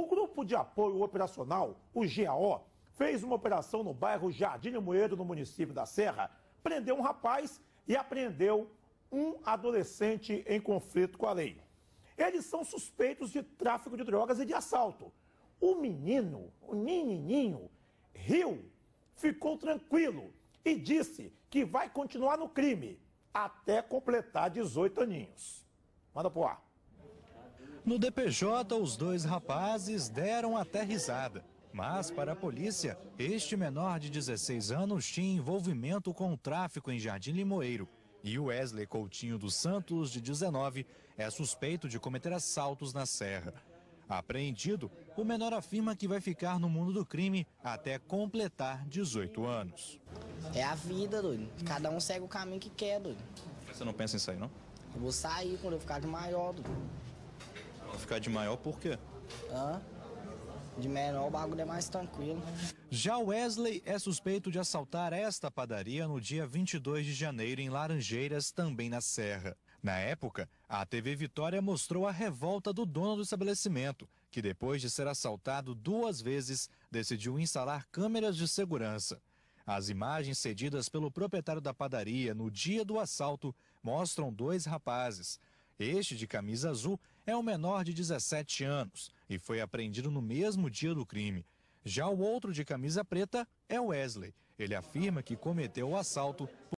O Grupo de Apoio Operacional, o GAO, fez uma operação no bairro Jardim Moedo, no município da Serra, prendeu um rapaz e apreendeu um adolescente em conflito com a lei. Eles são suspeitos de tráfico de drogas e de assalto. O menino, o menininho, riu, ficou tranquilo e disse que vai continuar no crime até completar 18 aninhos. Manda pro ar. No DPJ, os dois rapazes deram até risada. Mas, para a polícia, este menor de 16 anos tinha envolvimento com o tráfico em Jardim Limoeiro. E o Wesley Coutinho dos Santos, de 19, é suspeito de cometer assaltos na Serra. Apreendido, o menor afirma que vai ficar no mundo do crime até completar 18 anos. É a vida, doido. Cada um segue o caminho que quer, doido. Você não pensa em sair, não? Eu vou sair quando eu ficar de maior, doido ficar de maior por quê? de menor o bagulho é mais tranquilo. Já Wesley é suspeito de assaltar esta padaria no dia 22 de janeiro em Laranjeiras, também na Serra. Na época, a TV Vitória mostrou a revolta do dono do estabelecimento, que depois de ser assaltado duas vezes, decidiu instalar câmeras de segurança. As imagens cedidas pelo proprietário da padaria no dia do assalto mostram dois rapazes, este de camisa azul é o menor de 17 anos e foi apreendido no mesmo dia do crime. Já o outro de camisa preta é Wesley. Ele afirma que cometeu o assalto.